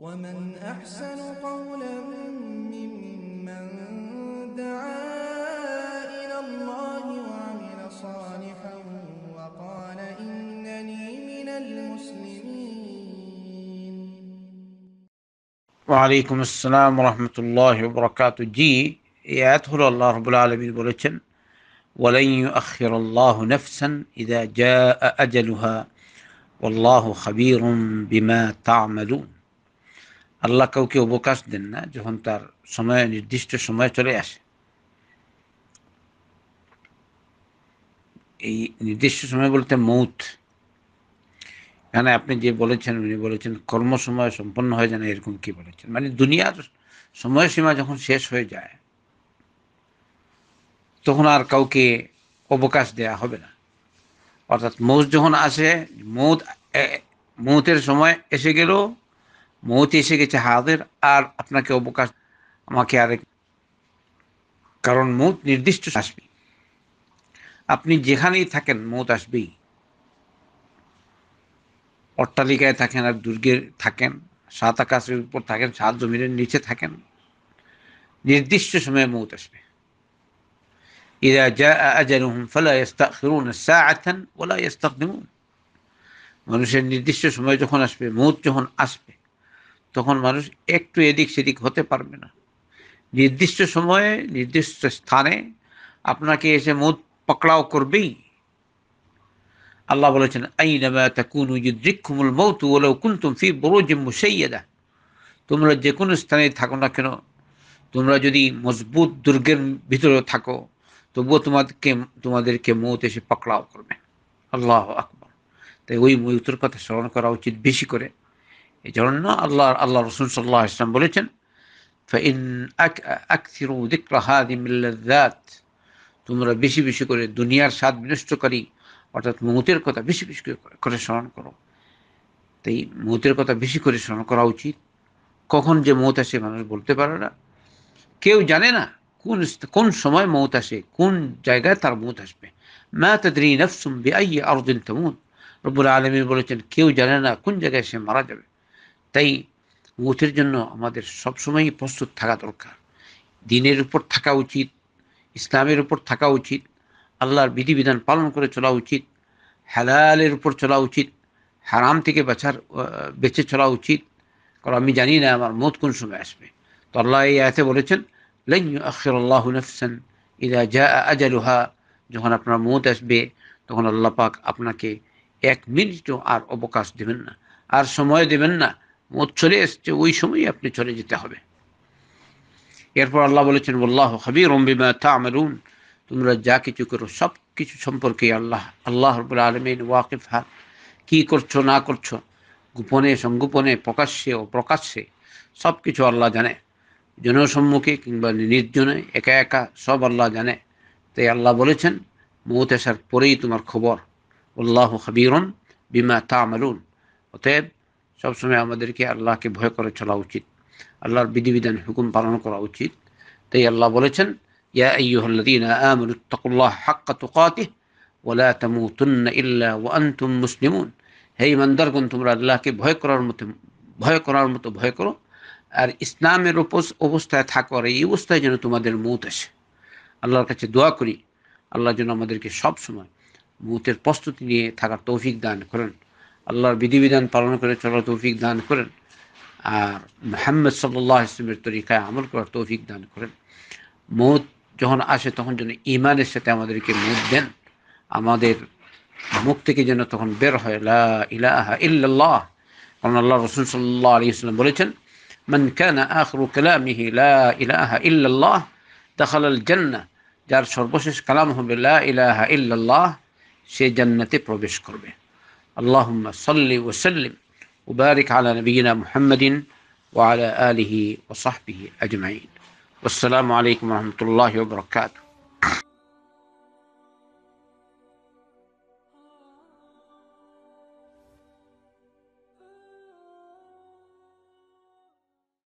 ومن أحسن قولا ممن دعا إلى الله وعمل صالحا وقال إنني من المسلمين وعليكم السلام ورحمة الله وبركاته جي يا الله رب العالمين بلتن ولن يؤخر الله نفسا إذا جاء أجلها والله خبير بما تعملون আল্লাহ কাউকে অবকাশ দেন না যখন তার সময় নির্দিষ্ট সময় চলে আসে এই নির্দিষ্ট সময় বলতে মৌত এখানে আপনি যে বলেছেন উনি বলেছেন কর্মসময় সম্পন্ন হয়ে যায় না এরকম কি বলেছেন মানে দুনিয়ার সময়সীমা যখন শেষ হয়ে যায় তখন আর কাউকে অবকাশ দেয়া হবে না অর্থাৎ মৌত যখন আসে মৌত মৌতের সময় এসে গেল মৌত এসে গেছে হাজির আর আপনাকে অবকাশ আমাকে আরেক কারণ মত নির্দিষ্ট আসবে আপনি যেখানেই থাকেন মত আসবেই অট্টালিকায় থাকেন আর দুর্গে থাকেন সাত আকাশের উপর থাকেন সাত জমিনের নিচে থাকেন নির্দিষ্ট সময়ে মৌত আসবে মানুষের নির্দিষ্ট সময় যখন আসবে মত যখন আসবে তখন মানুষ একটু এদিক সেদিক হতে পারবে না নির্দিষ্ট সময়ে নির্দিষ্ট স্থানে আপনাকে এসে মুদ পকড়াও করবেই আল্লাহ বলেছেন আইনামা তাকুনু ইউদ্রিকুমুল মৌতু ওলাউ কুনতুম ফি বুরুজিম মুসাইয়াদা তোমরা যে কোনো স্থানে থাকো না কেন তোমরা যদি মজবুত দুর্গের ভিতরে থাকো তবুও তোমাদেরকে তোমাদেরকে মৌত এসে পকড়াও করবে আল্লাহ আকবর তাই ওই মৌতুর কথা স্মরণ করা উচিত বেশি করে এই জন্য আল্লাহ আল্লাহ রসুল সাল্লাহ ইসলাম বলেছেন ফেইন আকিরু দিক্লাহাদিমিল্লাত তোমরা বেশি বেশি করে দুনিয়ার স্বাদ বিনষ্টকারী অর্থাৎ মৌতের কথা বেশি বেশি করে স্মরণ করো তাই মৌতের কথা বেশি করে স্মরণ করা উচিত কখন যে মৌত আসে মানুষ বলতে পারে না কেউ জানে না কোন কোন সময় মৌত আসে কোন জায়গায় তার মৌত আসবে মা তাদের নফসুম বে আইয়ে আরদিন তেমন রবুল আলমী বলেছেন কেউ জানে না কোন জায়গায় সে মারা যাবে তাই মৌতের জন্য আমাদের সবসময়ই প্রস্তুত থাকা দরকার দিনের উপর থাকা উচিত ইসলামের উপর থাকা উচিত আল্লাহর বিধিবিধান পালন করে চলা উচিত হেলালের উপর চলা উচিত হারাম থেকে বাঁচার বেঁচে চলা উচিত কারণ আমি জানি না আমার মত কোন সময় আসবে তো আল্লাহ এই আয়তে বলেছেন লাইন ইদা যা আজালুহা যখন আপনার মত আসবে তখন আল্লাহ পাক আপনাকে এক মিনিটও আর অবকাশ দেবেন না আর সময় দেবেন না মত চলে এসছে ওই সময়ই আপনি চলে যেতে হবে এরপর আল্লাহ বলেছেন বল্লাহ হাবির অম্বিমা তা আমরুন তোমরা যা কিছু করো সব কিছু সম্পর্কে আল্লাহ আল্লাহ রবুল আলমিন ওয়াকিফ হাল কী করছো না করছো গোপনে সংগোপনে প্রকাশ্যে ও প্রকাশ্যে সব কিছু আল্লাহ জানে জনসম্মুখে কিংবা নির্জনে একা একা সব আল্লাহ জানে তাই আল্লাহ বলেছেন মৌত আসার পরেই তোমার খবর আল্লাহ হাবিরন বিমা তা আমরুন অতএব সবসময় আমাদেরকে আল্লাহকে ভয় করে চলা উচিত আল্লাহর বিধিবিধান হুকুম পালন করা উচিত তাই আল্লাহ বলেছেন ইয়া আইয়ুহাল্লাযীনা আমানু তাকুল্লাহ হাক্কা তুকাতিহ ওয়া লা তামুতুন্না ইল্লা ওয়া আনতুম মুসলিমুন হে ইমানদারগণ তোমরা আল্লাহকে ভয় করার মতো ভয় করার মতো ভয় করো আর ইসলামের অবস্থায় থাকো আর এই অবস্থায় যেন তোমাদের মত আসে আল্লাহর কাছে দোয়া করি আল্লাহ যেন আমাদেরকে সবসময় মুতের প্রস্তুতি নিয়ে থাকার তৌফিক দান করেন আল্লাহর বিধিবিধান পালন করে চলার তৌফিক দান করেন আর মোহাম্মদ সাল্লাহ ইসলামের তরিকায় আমল করার তৌফিক দান করেন মৌত যখন আসে তখন যেন ইমানের সাথে আমাদেরকে মুখ দেন আমাদের মুখ থেকে যেন তখন বের হয় লা ইলাহা ইল্লাল্লাহ কারণ আল্লাহ রসুল সাল্লাহ আলী ইসলাম বলেছেন মান কানা আখরু কালামিহি লা ইলাহা ইল্লাল্লাহ দাখালাল জান্না যার সর্বশেষ কালাম হবে লা ইলাহা ইল্লাল্লাহ সে জান্নাতে প্রবেশ করবে اللهم صل وسلم وبارك على نبينا محمد وعلى آله وصحبه أجمعين والسلام عليكم ورحمة الله وبركاته